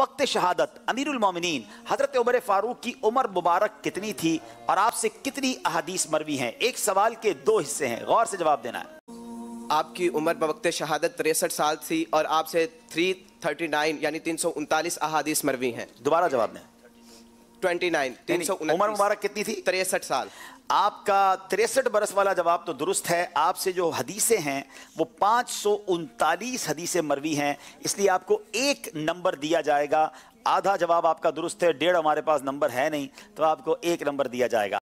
वक्त शहादत अमीरुल मोमिनीन हज़रत उमर फ़ारूक की उम्र मुबारक कितनी थी और आपसे कितनी अहदीस मरवी हैं एक सवाल के दो हिस्से हैं गौर से जवाब देना है आपकी उम्र बवक्त शहादत तिरसठ साल थी और आपसे थ्री थर्टी नाइन यानी तीन सौ उनतालीस अहादीस मरवी हैं दोबारा जवाब दें 29 उम्र मुबारक कितनी थी तिरसठ साल आपका तिरसठ बरस वाला जवाब तो दुरुस्त है आपसे जो हदीसे हैं वो पाँच सौ उनतालीस हदीसें मरवी हैं इसलिए आपको एक नंबर दिया जाएगा आधा जवाब आपका दुरुस्त है डेढ़ हमारे पास नंबर है नहीं तो आपको एक नंबर दिया जाएगा